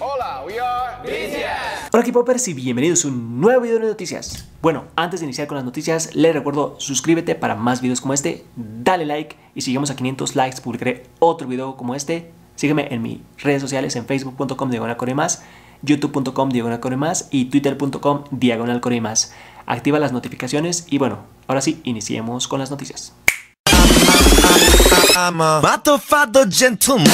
Hola, we are noticias. Hola aquí y bienvenidos a un nuevo video de noticias. Bueno, antes de iniciar con las noticias, les recuerdo suscríbete para más videos como este, dale like y si llegamos a 500 likes publicaré otro video como este. Sígueme en mis redes sociales en facebook.com diagonal más, youtube.com diagonal más y twitter.com diagonal más. Activa las notificaciones y bueno, ahora sí, iniciemos con las noticias. I'm a, I'm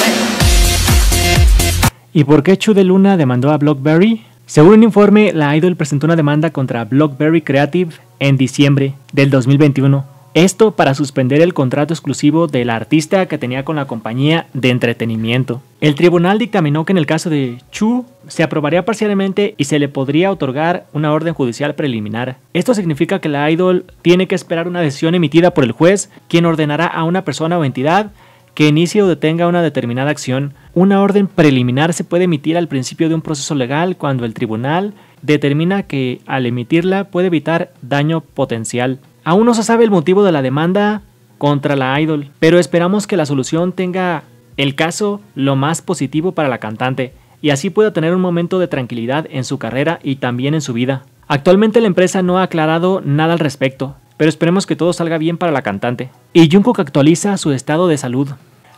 ¿Y por qué Chu de Luna demandó a Blockberry? Según un informe, la Idol presentó una demanda contra Blockberry Creative en diciembre del 2021. Esto para suspender el contrato exclusivo la artista que tenía con la compañía de entretenimiento. El tribunal dictaminó que en el caso de Chu se aprobaría parcialmente y se le podría otorgar una orden judicial preliminar. Esto significa que la idol tiene que esperar una decisión emitida por el juez, quien ordenará a una persona o entidad que inicie o detenga una determinada acción, una orden preliminar se puede emitir al principio de un proceso legal cuando el tribunal determina que al emitirla puede evitar daño potencial. Aún no se sabe el motivo de la demanda contra la idol, pero esperamos que la solución tenga el caso lo más positivo para la cantante y así pueda tener un momento de tranquilidad en su carrera y también en su vida. Actualmente la empresa no ha aclarado nada al respecto, pero esperemos que todo salga bien para la cantante. Y Jungkook actualiza su estado de salud.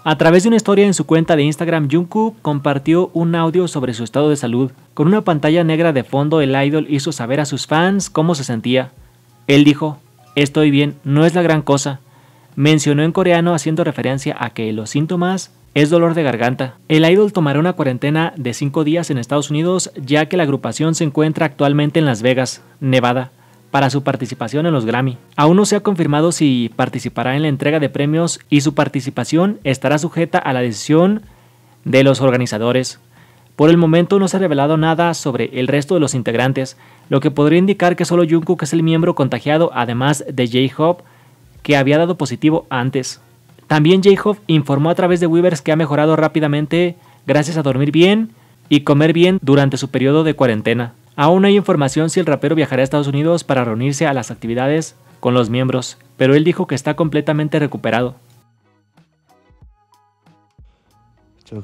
A través de una historia en su cuenta de Instagram, Jungkook compartió un audio sobre su estado de salud. Con una pantalla negra de fondo, el idol hizo saber a sus fans cómo se sentía. Él dijo, estoy bien, no es la gran cosa. Mencionó en coreano haciendo referencia a que los síntomas es dolor de garganta. El idol tomará una cuarentena de 5 días en Estados Unidos ya que la agrupación se encuentra actualmente en Las Vegas, Nevada para su participación en los Grammy. Aún no se ha confirmado si participará en la entrega de premios y su participación estará sujeta a la decisión de los organizadores. Por el momento no se ha revelado nada sobre el resto de los integrantes, lo que podría indicar que solo Jungkook es el miembro contagiado, además de J-Hope, que había dado positivo antes. También J-Hope informó a través de Weavers que ha mejorado rápidamente gracias a dormir bien y comer bien durante su periodo de cuarentena. Aún no hay información si el rapero viajará a Estados Unidos para reunirse a las actividades con los miembros, pero él dijo que está completamente recuperado. Eh,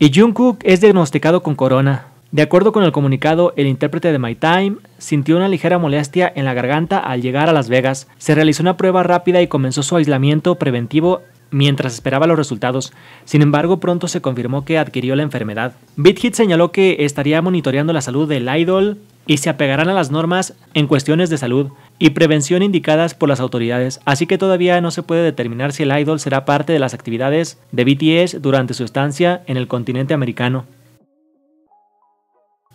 y Jungkook es diagnosticado con corona. De acuerdo con el comunicado, el intérprete de My Time sintió una ligera molestia en la garganta al llegar a Las Vegas. Se realizó una prueba rápida y comenzó su aislamiento preventivo mientras esperaba los resultados. Sin embargo, pronto se confirmó que adquirió la enfermedad. BitHit señaló que estaría monitoreando la salud del idol y se apegarán a las normas en cuestiones de salud y prevención indicadas por las autoridades, así que todavía no se puede determinar si el idol será parte de las actividades de BTS durante su estancia en el continente americano.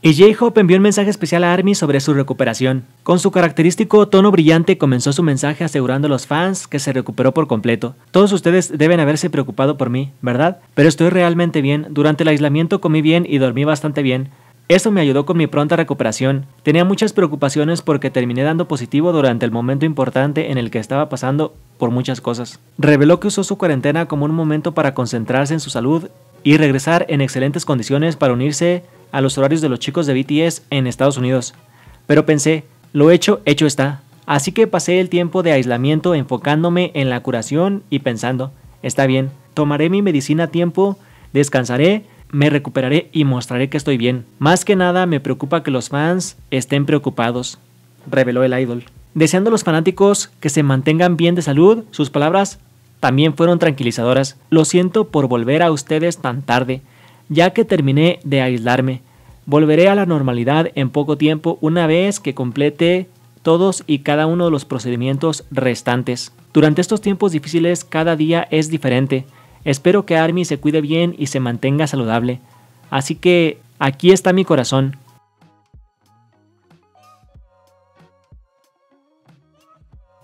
Y J-Hope envió un mensaje especial a ARMY sobre su recuperación. Con su característico tono brillante comenzó su mensaje asegurando a los fans que se recuperó por completo. Todos ustedes deben haberse preocupado por mí, ¿verdad? Pero estoy realmente bien. Durante el aislamiento comí bien y dormí bastante bien. Eso me ayudó con mi pronta recuperación. Tenía muchas preocupaciones porque terminé dando positivo durante el momento importante en el que estaba pasando por muchas cosas. Reveló que usó su cuarentena como un momento para concentrarse en su salud y regresar en excelentes condiciones para unirse a los horarios de los chicos de BTS en Estados Unidos. Pero pensé, lo hecho, hecho está. Así que pasé el tiempo de aislamiento enfocándome en la curación y pensando, está bien, tomaré mi medicina a tiempo, descansaré, me recuperaré y mostraré que estoy bien. Más que nada me preocupa que los fans estén preocupados, reveló el idol. Deseando a los fanáticos que se mantengan bien de salud, sus palabras también fueron tranquilizadoras. Lo siento por volver a ustedes tan tarde ya que terminé de aislarme. Volveré a la normalidad en poco tiempo una vez que complete todos y cada uno de los procedimientos restantes. Durante estos tiempos difíciles cada día es diferente. Espero que Army se cuide bien y se mantenga saludable. Así que aquí está mi corazón.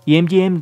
Y e MGM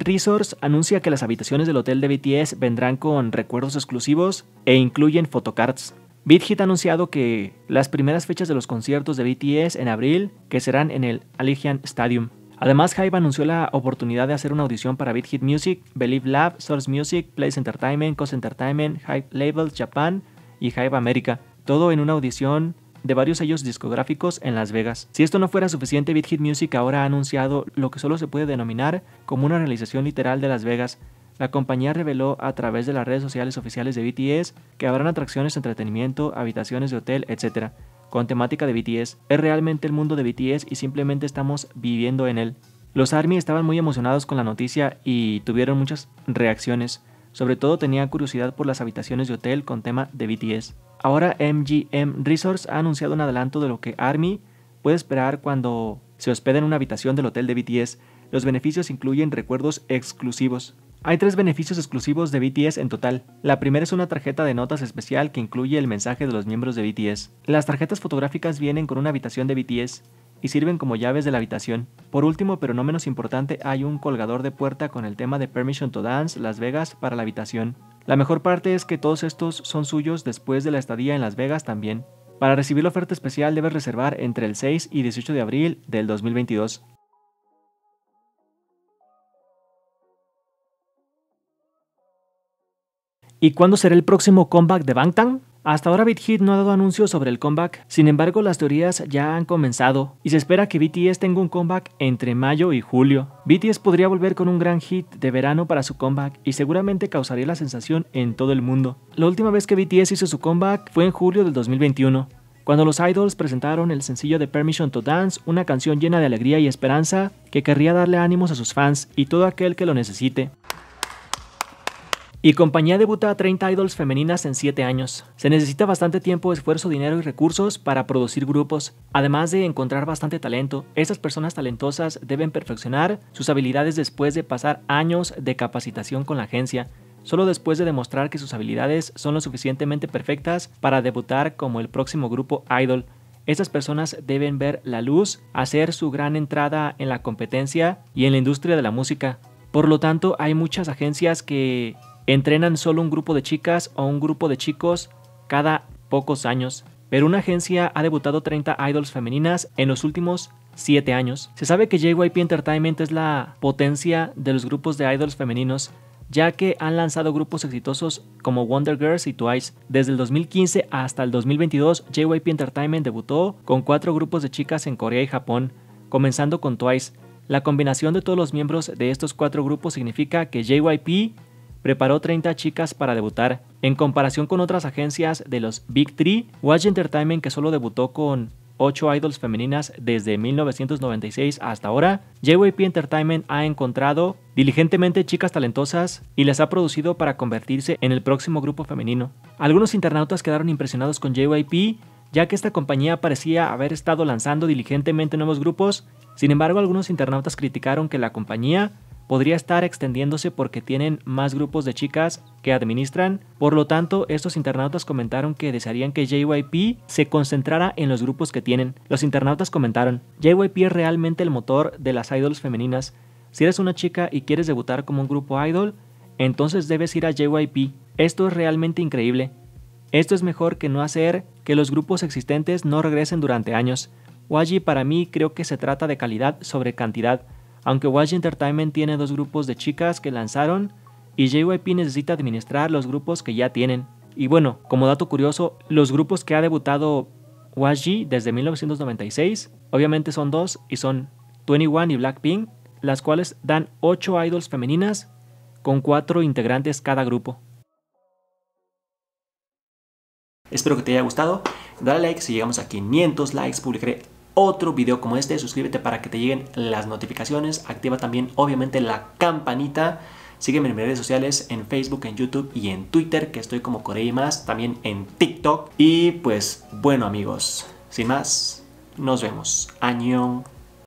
anuncia que las habitaciones del hotel de BTS vendrán con recuerdos exclusivos e incluyen photocards. BitHit ha anunciado que las primeras fechas de los conciertos de BTS en abril, que serán en el Allegiant Stadium. Además, Hype anunció la oportunidad de hacer una audición para BitHit Music, Believe Lab, Source Music, Place Entertainment, Cos Entertainment, Hype Labels Japan y Hype America. Todo en una audición de varios sellos discográficos en Las Vegas. Si esto no fuera suficiente, BitHit Music ahora ha anunciado lo que solo se puede denominar como una realización literal de Las Vegas, la compañía reveló a través de las redes sociales oficiales de BTS que habrán atracciones, entretenimiento, habitaciones de hotel, etc., con temática de BTS. Es realmente el mundo de BTS y simplemente estamos viviendo en él. Los ARMY estaban muy emocionados con la noticia y tuvieron muchas reacciones. Sobre todo tenían curiosidad por las habitaciones de hotel con tema de BTS. Ahora MGM Resorts ha anunciado un adelanto de lo que ARMY puede esperar cuando se hospeda en una habitación del hotel de BTS. Los beneficios incluyen recuerdos exclusivos. Hay tres beneficios exclusivos de BTS en total. La primera es una tarjeta de notas especial que incluye el mensaje de los miembros de BTS. Las tarjetas fotográficas vienen con una habitación de BTS y sirven como llaves de la habitación. Por último, pero no menos importante, hay un colgador de puerta con el tema de Permission to Dance Las Vegas para la habitación. La mejor parte es que todos estos son suyos después de la estadía en Las Vegas también. Para recibir la oferta especial debes reservar entre el 6 y 18 de abril del 2022. ¿Y cuándo será el próximo comeback de Bangtan? Hasta ahora BitHit no ha dado anuncios sobre el comeback, sin embargo las teorías ya han comenzado y se espera que BTS tenga un comeback entre mayo y julio. BTS podría volver con un gran hit de verano para su comeback y seguramente causaría la sensación en todo el mundo. La última vez que BTS hizo su comeback fue en julio del 2021, cuando los idols presentaron el sencillo de Permission to Dance, una canción llena de alegría y esperanza que querría darle ánimos a sus fans y todo aquel que lo necesite. Y compañía debuta a 30 idols femeninas en 7 años. Se necesita bastante tiempo, esfuerzo, dinero y recursos para producir grupos. Además de encontrar bastante talento, esas personas talentosas deben perfeccionar sus habilidades después de pasar años de capacitación con la agencia. Solo después de demostrar que sus habilidades son lo suficientemente perfectas para debutar como el próximo grupo idol. Estas personas deben ver la luz, hacer su gran entrada en la competencia y en la industria de la música. Por lo tanto, hay muchas agencias que Entrenan solo un grupo de chicas o un grupo de chicos cada pocos años, pero una agencia ha debutado 30 idols femeninas en los últimos 7 años. Se sabe que JYP Entertainment es la potencia de los grupos de idols femeninos, ya que han lanzado grupos exitosos como Wonder Girls y Twice. Desde el 2015 hasta el 2022, JYP Entertainment debutó con cuatro grupos de chicas en Corea y Japón, comenzando con Twice. La combinación de todos los miembros de estos cuatro grupos significa que JYP preparó 30 chicas para debutar. En comparación con otras agencias de los Big Three, Watch Entertainment, que solo debutó con 8 idols femeninas desde 1996 hasta ahora, JYP Entertainment ha encontrado diligentemente chicas talentosas y las ha producido para convertirse en el próximo grupo femenino. Algunos internautas quedaron impresionados con JYP, ya que esta compañía parecía haber estado lanzando diligentemente nuevos grupos, sin embargo algunos internautas criticaron que la compañía podría estar extendiéndose porque tienen más grupos de chicas que administran. Por lo tanto, estos internautas comentaron que desearían que JYP se concentrara en los grupos que tienen. Los internautas comentaron, JYP es realmente el motor de las idols femeninas. Si eres una chica y quieres debutar como un grupo idol, entonces debes ir a JYP. Esto es realmente increíble. Esto es mejor que no hacer que los grupos existentes no regresen durante años. YG para mí creo que se trata de calidad sobre cantidad. Aunque YG Entertainment tiene dos grupos de chicas que lanzaron y JYP necesita administrar los grupos que ya tienen. Y bueno, como dato curioso, los grupos que ha debutado YG desde 1996, obviamente son dos y son 21 y Blackpink, las cuales dan 8 idols femeninas con 4 integrantes cada grupo. Espero que te haya gustado. Dale like si llegamos a 500 likes. Publicaré otro video como este. Suscríbete para que te lleguen las notificaciones. Activa también obviamente la campanita. Sígueme en mis redes sociales, en Facebook, en YouTube y en Twitter, que estoy como Corey más, también en TikTok. Y pues bueno amigos, sin más, nos vemos. Añón.